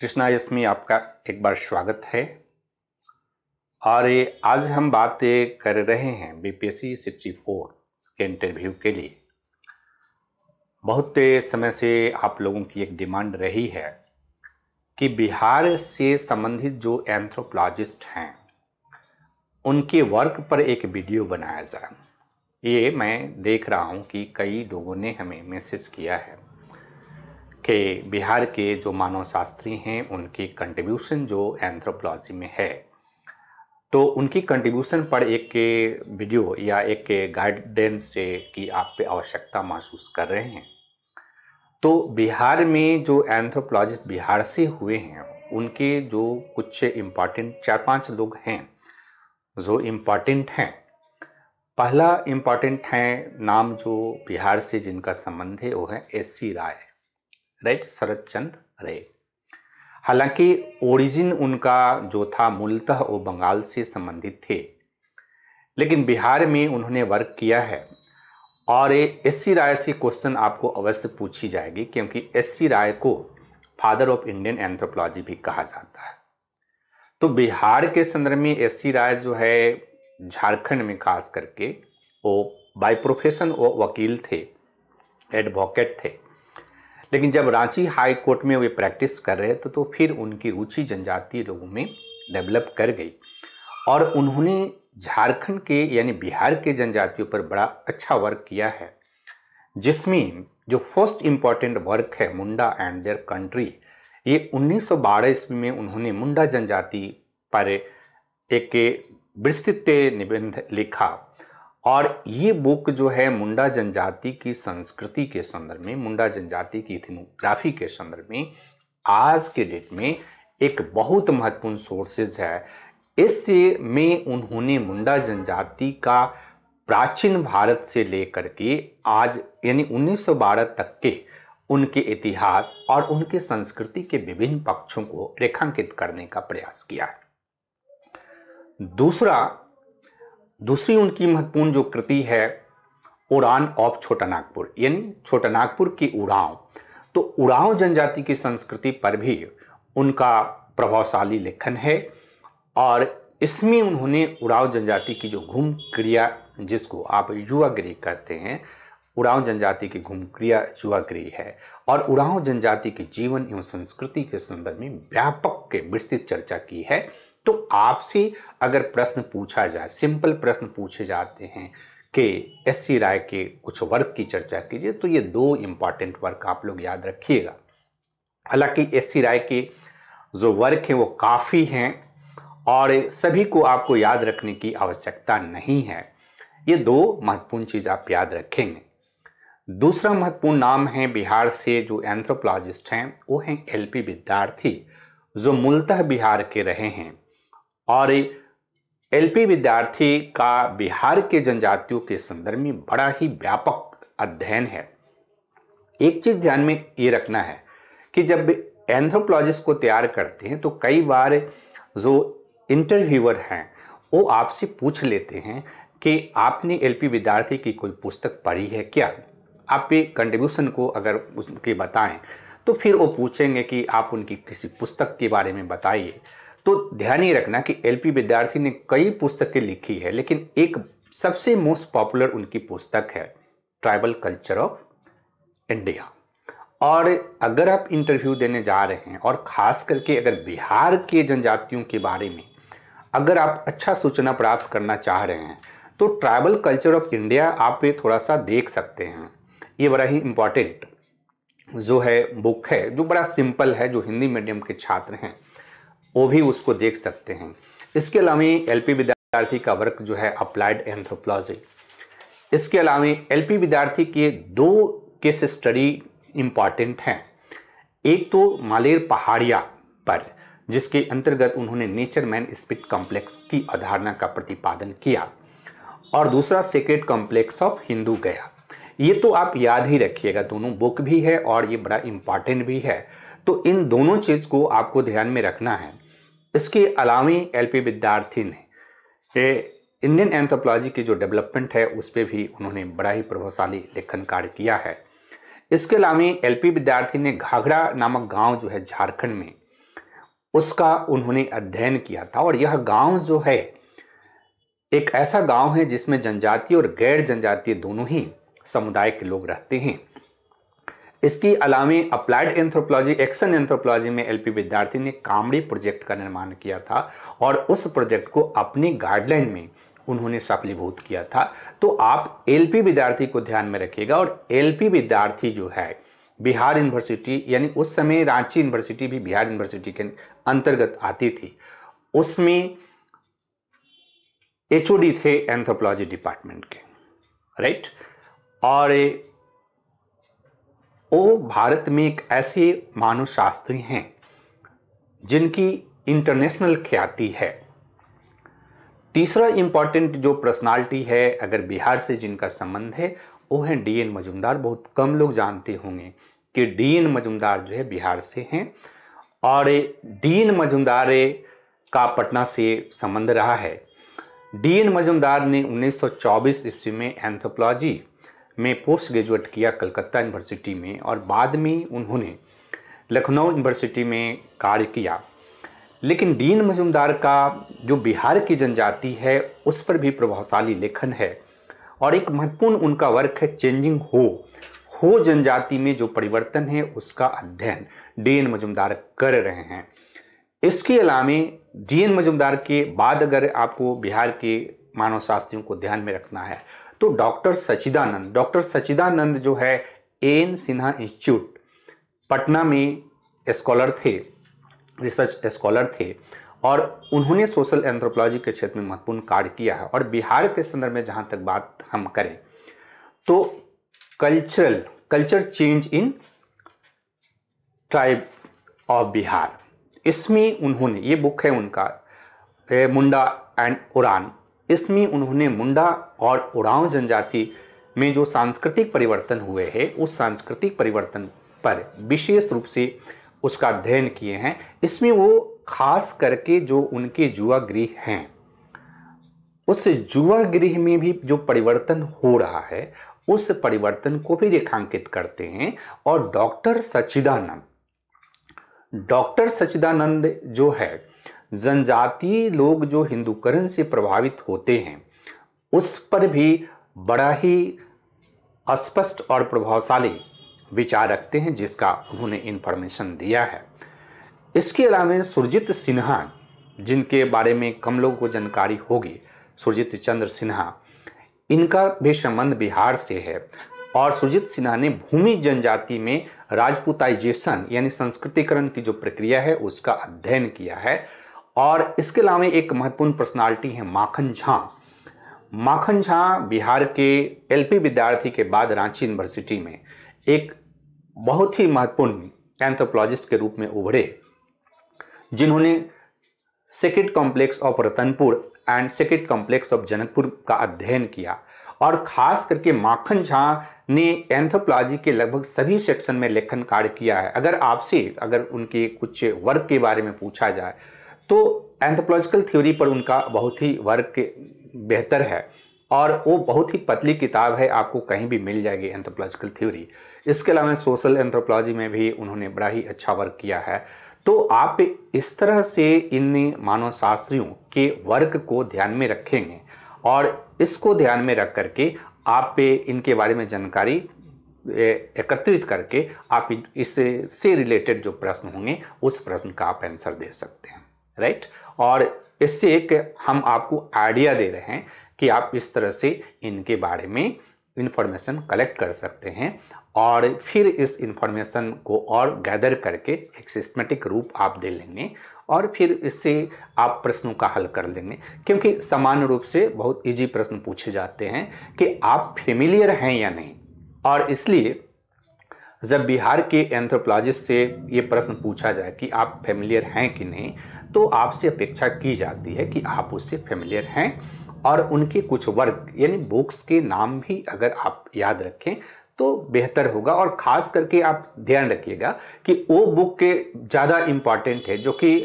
कृष्णा यशमी आपका एक बार स्वागत है और ये आज हम बातें कर रहे हैं बीपीएससी फोर के इंटरव्यू के लिए बहुत समय से आप लोगों की एक डिमांड रही है कि बिहार से संबंधित जो एंथ्रोपोलॉजिस्ट हैं उनके वर्क पर एक वीडियो बनाया जाए ये मैं देख रहा हूँ कि कई लोगों ने हमें मैसेज किया है कि बिहार के जो मानव शास्त्री हैं उनकी कंट्रीब्यूशन जो एंथ्रोपोलॉजी में है तो उनकी कंट्रीब्यूशन पर एक के वीडियो या एक गाइडेंस की आप पे आवश्यकता महसूस कर रहे हैं तो बिहार में जो एंथ्रोपोलॉजिस्ट बिहार से हुए हैं उनके जो कुछ इम्पॉर्टेंट चार पांच लोग हैं जो इम्पॉर्टेंट हैं पहला इम्पॉर्टेंट है नाम जो बिहार से जिनका संबंध है वो है एस सी राय राइट शरद चंद रे हालांकि ओरिजिन उनका जो था मूलतः वो बंगाल से संबंधित थे लेकिन बिहार में उन्होंने वर्क किया है और ये एस सी राय से क्वेश्चन आपको अवश्य पूछी जाएगी क्योंकि एस सी राय को फादर ऑफ इंडियन एंथ्रोपोलॉजी भी कहा जाता है तो बिहार के संदर्भ में एस सी राय जो है झारखंड में खास करके वो बाय प्रोफेशन वो वकील थे एडवोकेट थे लेकिन जब रांची हाई कोर्ट में वे प्रैक्टिस कर रहे थे तो फिर उनकी रुचि जनजातीय लोगों में डेवलप कर गई और उन्होंने झारखंड के यानी बिहार के जनजातियों पर बड़ा अच्छा वर्क किया है जिसमें जो फर्स्ट इम्पॉर्टेंट वर्क है मुंडा एंड देयर कंट्री ये 1912 ईस्वी में उन्होंने मुंडा जनजाति पर एक विस्तृत निबंध लिखा और ये बुक जो है मुंडा जनजाति की संस्कृति के संदर्भ में मुंडा जनजाति की इथिनोग्राफी के संदर्भ में आज के डेट में एक बहुत महत्वपूर्ण सोर्सेज है इस में उन्होंने मुंडा जनजाति का प्राचीन भारत से लेकर के आज यानी 1912 तक के उनके इतिहास और उनके संस्कृति के विभिन्न पक्षों को रेखांकित करने का प्रयास किया है दूसरा दूसरी उनकी महत्वपूर्ण जो कृति है उड़ान ऑफ छोटा नागपुर यानी छोटा नागपुर की उड़ाव तो उड़ाव जनजाति की संस्कृति पर भी उनका प्रभावशाली लेखन है और इसमें उन्होंने उड़ाव जनजाति की जो घूम क्रिया जिसको आप युवा गृह कहते हैं उड़ाव जनजाति की घूम क्रिया युवा गृह है और उड़ाव जनजाति के जीवन एवं संस्कृति के संदर्भ में व्यापक के विस्तृत चर्चा की है तो आपसे अगर प्रश्न पूछा जाए सिंपल प्रश्न पूछे जाते हैं कि एस सी राय के कुछ वर्क की चर्चा कीजिए तो ये दो इम्पॉर्टेंट वर्क आप लोग याद रखिएगा हालांकि एस सी राय के जो वर्क हैं वो काफ़ी हैं और सभी को आपको याद रखने की आवश्यकता नहीं है ये दो महत्वपूर्ण चीज़ आप याद रखेंगे दूसरा महत्वपूर्ण नाम है बिहार से जो एंथ्रोपोलॉजिस्ट हैं वो हैं एलपी विद्यार्थी जो मूलतः बिहार के रहे हैं और एलपी विद्यार्थी का बिहार के जनजातियों के संदर्भ में बड़ा ही व्यापक अध्ययन है एक चीज़ ध्यान में ये रखना है कि जब एंथ्रोपोलॉजिस्ट को तैयार करते हैं तो कई बार जो इंटरव्यूअर हैं वो आपसे पूछ लेते हैं कि आपने एलपी विद्यार्थी की कोई पुस्तक पढ़ी है क्या आपके कंट्रीब्यूशन को अगर उनके बताएं तो फिर वो पूछेंगे कि आप उनकी किसी पुस्तक के बारे में बताइए तो ध्यान ही रखना कि एलपी विद्यार्थी ने कई पुस्तकें लिखी है लेकिन एक सबसे मोस्ट पॉपुलर उनकी पुस्तक है ट्राइबल कल्चर ऑफ इंडिया और अगर आप इंटरव्यू देने जा रहे हैं और ख़ास करके अगर बिहार के जनजातियों के बारे में अगर आप अच्छा सूचना प्राप्त करना चाह रहे हैं तो ट्राइबल कल्चर ऑफ इंडिया आप ये थोड़ा सा देख सकते हैं ये बड़ा ही इम्पॉर्टेंट जो है बुक है जो बड़ा सिंपल है जो हिंदी मीडियम के छात्र हैं वो भी उसको देख सकते हैं इसके अलावा एल विद्यार्थी का वर्क जो है अप्लाइड एंथ्रोपोलॉजी इसके अलावा एल विद्यार्थी के दो केस स्टडी इम्पॉर्टेंट हैं एक तो मालेर पहाड़िया पर जिसके अंतर्गत उन्होंने नेचर मैन स्पिट कॉम्प्लेक्स की अवधारणा का प्रतिपादन किया और दूसरा सेक्रेट कॉम्प्लेक्स ऑफ हिंदू गया ये तो आप याद ही रखिएगा दोनों बुक भी है और ये बड़ा इम्पॉर्टेंट भी है तो इन दोनों चीज़ को आपको ध्यान में रखना है इसके अलावे एल पी विद्यार्थी ने इंडियन एंथ्रोपोलॉजी की जो डेवलपमेंट है उस पर भी उन्होंने बड़ा ही प्रभावशाली लेखन कार्य किया है इसके अलावा एल पी विद्यार्थी ने घाघरा नामक गांव जो है झारखंड में उसका उन्होंने अध्ययन किया था और यह गांव जो है एक ऐसा गांव है जिसमें जनजातीय और गैर जनजातीय दोनों ही समुदाय के लोग रहते हैं इसकी अलावी अप्लाइड एंथ्रोपोलॉजी एक्शन एंथ्रोपोलॉजी में एलपी विद्यार्थी ने कामड़ी प्रोजेक्ट का निर्माण किया था और उस प्रोजेक्ट को अपनी गाइडलाइन में उन्होंने सफलीभूत किया था तो आप एलपी विद्यार्थी को ध्यान में रखिएगा और एलपी विद्यार्थी जो है बिहार यूनिवर्सिटी यानी उस समय रांची यूनिवर्सिटी भी बिहार यूनिवर्सिटी के अंतर्गत आती थी उसमें एच थे एंथ्रोपोलॉजी डिपार्टमेंट के राइट और वो भारत में एक ऐसे मानव शास्त्री हैं जिनकी इंटरनेशनल ख्याति है तीसरा इम्पॉर्टेंट जो पर्सनालिटी है अगर बिहार से जिनका संबंध है वो है डीएन मजुमदार बहुत कम लोग जानते होंगे कि डीएन मजुमदार जो है बिहार से हैं और डीएन मजुमदार का पटना से संबंध रहा है डीएन मजुमदार ने 1924 ईस्वी में एंथ्रोपोलॉजी મે પોસ્ટ ગ્રેજ્યુએટ કિયા કલકત્તા યુનિવર્સિટી મે ઓર બાદ મે ઉનહોને લખનઉં યુનિવર્સિટી મે કાર્યકિયા લેકિન દીન મજુમદાર કા જો બિહાર કી જનજાતી હૈ ઉસ પર ભી પ્રભાવશાળી લેખન હૈ ઓર એક મહત્વપૂર્ણ ઉનકા વર્ક હે ચેન્જિંગ હો હો જનજાતી મે જો પરિવર્તન હૈ ઉસકા અધ્યયન દીન મજુમદાર કર રહે હૈ ઇસકે અલામે દીન મજુમદાર કે બાદ અગર આપકો બિહાર કે मानव शास्त्रियों को ध्यान में रखना है तो डॉक्टर सचिदानंद डॉक्टर सचिदानंद जो है एन सिन्हा इंस्टीट्यूट पटना में स्कॉलर थे रिसर्च स्कॉलर थे और उन्होंने सोशल एंथ्रोपोलॉजी के क्षेत्र में महत्वपूर्ण कार्य किया है और बिहार के संदर्भ में जहाँ तक बात हम करें तो cultural culture change in tribe of Bihar इसमें उन्होंने ये बुक है उनका मुंडा एंड उड़ान इसमें उन्होंने मुंडा और उड़ाव जनजाति में जो सांस्कृतिक परिवर्तन हुए हैं उस सांस्कृतिक परिवर्तन पर विशेष रूप से उसका अध्ययन किए हैं इसमें वो खास करके जो उनके जुआ गृह हैं उस जुआ गृह में भी जो परिवर्तन हो रहा है उस परिवर्तन को भी रेखांकित करते हैं और डॉक्टर सचिदानंद डॉक्टर सचिदानंद जो है जनजातीय लोग जो हिंदूकरण से प्रभावित होते हैं उस पर भी बड़ा ही अस्पष्ट और प्रभावशाली विचार रखते हैं जिसका उन्होंने इन्फॉर्मेशन दिया है इसके अलावा सुरजित सिन्हा जिनके बारे में कम लोगों को जानकारी होगी सुरजित चंद्र सिन्हा इनका भी संबंध बिहार से है और सुरजित सिन्हा ने भूमि जनजाति में राजपूताइजेशन यानी संस्कृतिकरण की जो प्रक्रिया है उसका अध्ययन किया है और इसके अलावा एक महत्वपूर्ण पर्सनालिटी है माखन झा माखन झा बिहार के एलपी विद्यार्थी के बाद रांची यूनिवर्सिटी में एक बहुत ही महत्वपूर्ण एंथ्रोपोलॉजिस्ट के रूप में उभरे जिन्होंने sacred complex of Ratanpur and sacred complex of Janakpur का अध्ययन किया और खास करके माखन झा ने एंथ्रोपोलॉजी के लगभग सभी सेक्शन में लेखन कार्य किया है अगर आपसे अगर उनके कुछ वर्क के बारे में पूछा जाए तो एंथ्रोपोलॉजिकल थ्योरी पर उनका बहुत ही वर्क बेहतर है और वो बहुत ही पतली किताब है आपको कहीं भी मिल जाएगी एंथ्रोपोलॉजिकल थ्योरी इसके अलावा सोशल एंथ्रोपोलॉजी में भी उन्होंने बड़ा ही अच्छा वर्क किया है तो आप इस तरह से इन मानव शास्त्रियों के वर्क को ध्यान में रखेंगे और इसको ध्यान में रख करके आप पे इनके बारे में जानकारी एकत्रित करके आप इससे रिलेटेड जो प्रश्न होंगे उस प्रश्न का आप आंसर दे सकते हैं राइट और इससे एक हम आपको आइडिया दे रहे हैं कि आप इस तरह से इनके बारे में इन्फॉर्मेशन कलेक्ट कर सकते हैं और फिर इस इंफॉर्मेशन को और गैदर करके एक सिस्टमेटिक रूप आप दे लेंगे और फिर इससे आप प्रश्नों का हल कर लेंगे क्योंकि सामान्य रूप से बहुत इजी प्रश्न पूछे जाते हैं कि आप फेमिलियर हैं या नहीं और इसलिए जब बिहार के एंथ्रोपोलॉजिस्ट से ये प्रश्न पूछा जाए कि आप फेमिलियर हैं कि नहीं तो आपसे अपेक्षा की जाती है कि आप उससे फेमिलियर हैं और उनके कुछ वर्क यानी बुक्स के नाम भी अगर आप याद रखें तो बेहतर होगा और ख़ास करके आप ध्यान रखिएगा कि वो बुक के ज़्यादा इम्पॉर्टेंट है जो कि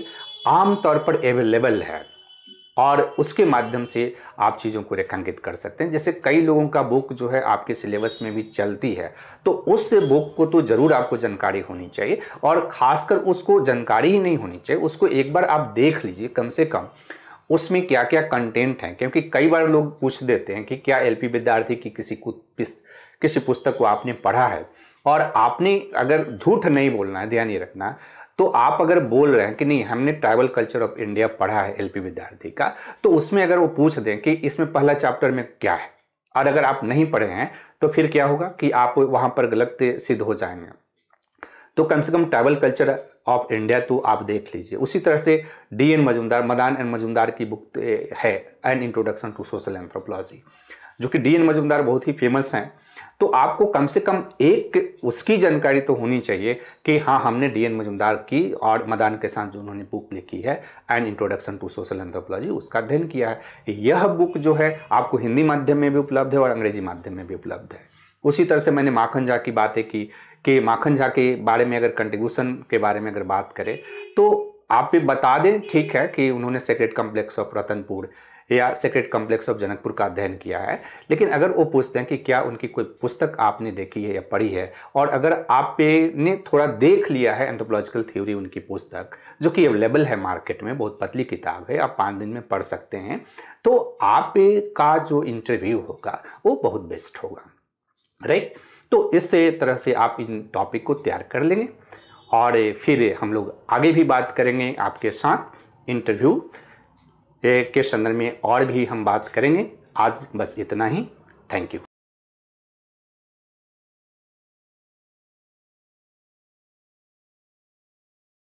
आम तौर पर अवेलेबल है और उसके माध्यम से आप चीज़ों को रेखांकित कर सकते हैं जैसे कई लोगों का बुक जो है आपके सिलेबस में भी चलती है तो उस बुक को तो ज़रूर आपको जानकारी होनी चाहिए और ख़ासकर उसको जानकारी ही नहीं होनी चाहिए उसको एक बार आप देख लीजिए कम से कम उसमें क्या क्या कंटेंट हैं क्योंकि कई बार लोग पूछ देते हैं कि क्या एल विद्यार्थी की किसी किसी पुस्तक को आपने पढ़ा है और आपने अगर झूठ नहीं बोलना है ध्यान ये रखना तो आप अगर बोल रहे हैं कि नहीं हमने ट्राइबल कल्चर ऑफ इंडिया पढ़ा है एलपी विद्यार्थी का तो उसमें अगर वो पूछ दें कि इसमें पहला चैप्टर में क्या है और अगर आप नहीं पढ़े हैं तो फिर क्या होगा कि आप वहाँ पर गलत सिद्ध हो जाएंगे तो कम से कम ट्राइबल कल्चर ऑफ इंडिया तो आप देख लीजिए उसी तरह से D N Majumdar Madan N Majumdar की बुक है an introduction to social anthropology जो कि डी एन मजूमदार बहुत ही फेमस हैं तो आपको कम से कम एक उसकी जानकारी तो होनी चाहिए कि हाँ हमने डीएन मजुमदार की और मदान के साथ जो उन्होंने बुक लिखी है and introduction to social anthropology उसका अध्ययन किया है यह बुक जो है आपको हिंदी माध्यम में भी उपलब्ध है और अंग्रेजी माध्यम में भी उपलब्ध है उसी तरह से मैंने माखन झा की बातें की कि माखन झा के बारे में अगर कंट्रीब्यूशन के बारे में अगर बात करें तो आप भी बता दें ठीक है कि उन्होंने सेक्रेट कम्प्लेक्स ऑफ रतनपुर या सेक्रेट कॉम्प्लेक्स ऑफ जनकपुर का अध्ययन किया है लेकिन अगर वो पूछते हैं कि क्या उनकी कोई पुस्तक आपने देखी है या पढ़ी है और अगर आप ने थोड़ा देख लिया है एंथ्रोपोलॉजिकल थ्योरी उनकी पुस्तक जो कि अवेलेबल है मार्केट में बहुत पतली किताब है आप पाँच दिन में पढ़ सकते हैं तो आप का जो इंटरव्यू होगा वो बहुत बेस्ट होगा राइट तो इस तरह से आप इन टॉपिक को तैयार कर लेंगे और फिर हम लोग आगे भी बात करेंगे आपके साथ इंटरव्यू के संदर्भ में और भी हम बात करेंगे आज बस इतना ही थैंक यू